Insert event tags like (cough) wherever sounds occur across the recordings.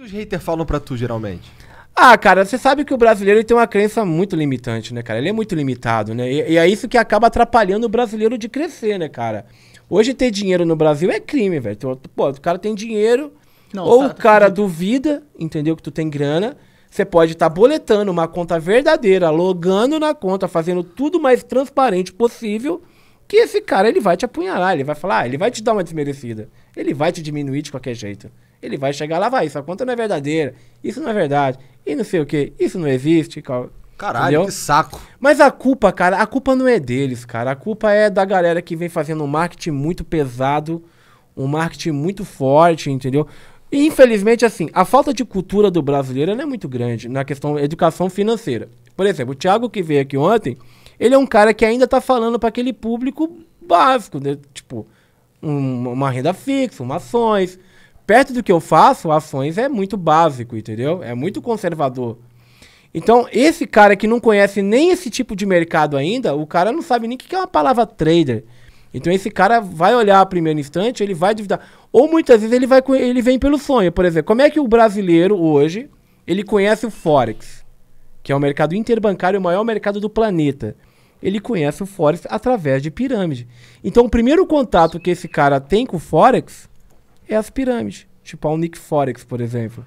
que os haters falam pra tu, geralmente? Ah, cara, você sabe que o brasileiro tem uma crença muito limitante, né, cara? Ele é muito limitado, né? E, e, é isso que acaba atrapalhando o brasileiro de crescer, né, cara? Hoje ter dinheiro no Brasil é crime, velho. Pô, o cara tem dinheiro, Não, ou tá, o cara tá... duvida, entendeu, que tu tem grana. Você pode estar tá boletando uma conta verdadeira, logando na conta, fazendo tudo mais transparente possível, que esse cara ele vai te apunhalar, ele vai falar, ah, ele vai te dar uma desmerecida. Ele vai te diminuir de qualquer jeito ele vai chegar lá, vai, sua conta não é verdadeira, isso não é verdade, e não sei o que, isso não existe, cara. Caralho, Entendeu? que saco. Mas a culpa, cara, a culpa não é deles, cara. A culpa é da galera que vem fazendo um marketing muito pesado, um marketing muito forte, entendeu? E, infelizmente, assim, a falta de cultura do brasileiro é muito grande na questão educação financeira. Por exemplo, o Thiago que veio aqui ontem, ele é um cara que ainda tá falando para aquele público básico, né? Tipo, um, uma renda fixa, umas ações, perto do que eu faço, ações é muito básico, entendeu? É muito conservador. Então, esse cara que não conhece nem esse tipo de mercado ainda, o cara não sabe nem o que é uma palavra trader. Então, esse cara vai olhar a primeiro instante, ele vai duvidar. Ou muitas vezes ele, vai, ele vem pelo sonho. Por exemplo, como é que o brasileiro hoje ele conhece o Forex, que é o mercado interbancário, o maior mercado do planeta? Ele conhece o Forex através de pirâmide. Então, o primeiro contato que esse cara tem com o Forex é as pirâmides. Tipo, o Nick Forex, por exemplo.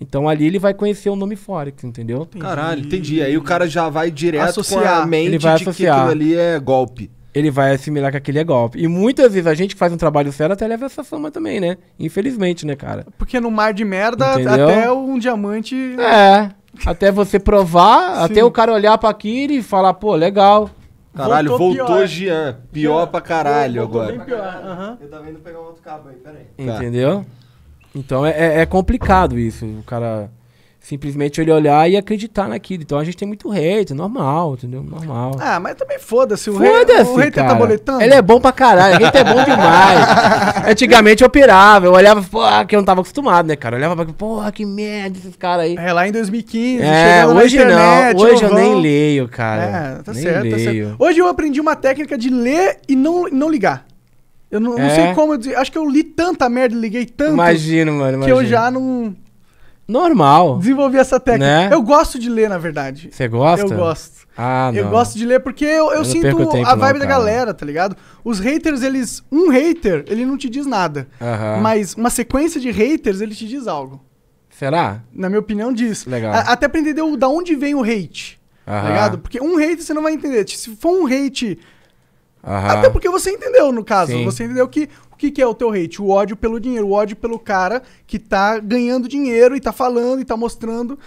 Então ali ele vai conhecer o nome Forex, entendeu? Entendi. Caralho, entendi. Aí o cara já vai direto associar. com a mente ele vai de associar. que aquilo ali é golpe. Ele vai assimilar que aquele é golpe. E muitas vezes a gente que faz um trabalho sério até leva essa fama também, né? Infelizmente, né, cara? Porque no mar de merda, entendeu? até um diamante. É. Até você provar, até o cara olhar para aquilo e falar, pô, legal. Caralho, voltou, voltou pior. Jean. Pior pra caralho voltou agora. Bem pior. Uhum. Eu tava indo pegar um outro cabo aí, peraí. Tá. Entendeu? Então é, é, é complicado isso. O cara simplesmente ele olhar e acreditar naquilo. Então a gente tem muito hate, normal, entendeu? Normal. Ah, mas também foda-se, o foda rei, o rei tá boletando. Ele é bom pra caralho, o hate é bom demais. (laughs) Antigamente eu pirava, eu olhava, porra, que eu não tava acostumado, né, cara? Eu olhava pra, porra, que merda esses caras aí. É, lá em 2015, é, hoje internet, não, hoje eu vão... nem leio, cara. É, tá nem certo, leio. tá certo. Hoje eu aprendi uma técnica de ler e não, não ligar. Eu não, é. não sei é? como, eu, acho que eu li tanta merda, liguei tanto. Imagino, mano, imagino. Que eu já não... Normal. Desenvolvi essa técnica. Né? Eu gosto de ler, na verdade. Você gosta? Eu gosto. Ah, não. Eu gosto de ler porque eu, eu, eu sinto a vibe não, da galera, tá ligado? Os haters, eles. Um hater, ele não te diz nada. Uh -huh. Mas uma sequência de haters, ele te diz algo. Será? Na minha opinião, diz. Legal. A, até pra entender o, da onde vem o hate. Uh -huh. Tá ligado? Porque um hate você não vai entender. Se for um hate Aham. Até porque você entendeu, no caso. Sim. Você entendeu que o que, que é o teu hate? O ódio pelo dinheiro, o ódio pelo cara que tá ganhando dinheiro e tá falando e tá mostrando.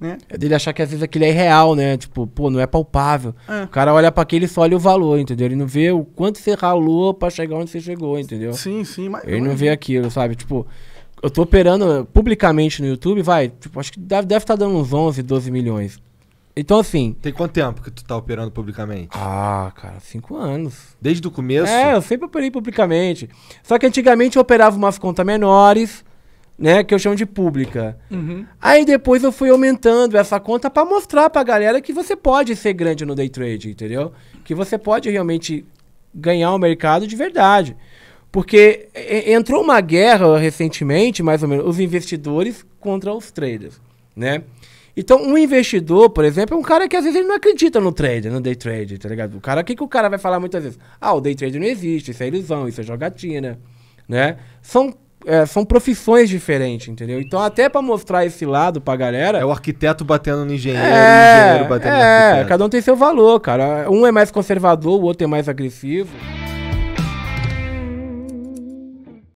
Né? É dele achar que às vezes aquilo é irreal, né? Tipo, pô, não é palpável. É. O cara olha para aquele e só olha o valor, entendeu? Ele não vê o quanto você ralou pra chegar onde você chegou, entendeu? Sim, sim, mas. Ele não vê aquilo, sabe? Tipo, eu tô operando publicamente no YouTube, vai, tipo, acho que deve estar tá dando uns 11, 12 milhões. Então, assim. Tem quanto tempo que tu tá operando publicamente? Ah, cara, cinco anos. Desde o começo? É, eu sempre operei publicamente. Só que antigamente eu operava umas contas menores, né? Que eu chamo de pública. Uhum. Aí depois eu fui aumentando essa conta para mostrar pra galera que você pode ser grande no day trade, entendeu? Que você pode realmente ganhar o um mercado de verdade. Porque entrou uma guerra recentemente, mais ou menos, os investidores contra os traders, né? Então, um investidor, por exemplo, é um cara que às vezes ele não acredita no trade, no day trade, tá ligado? O cara, o que, que o cara vai falar muitas vezes? Ah, o day trade não existe, isso é ilusão, isso é jogatina, né? São é, são profissões diferentes, entendeu? Então, até para mostrar esse lado pra galera. É o arquiteto batendo no engenheiro, é, o engenheiro batendo é, no arquiteto. É, cada um tem seu valor, cara. Um é mais conservador, o outro é mais agressivo.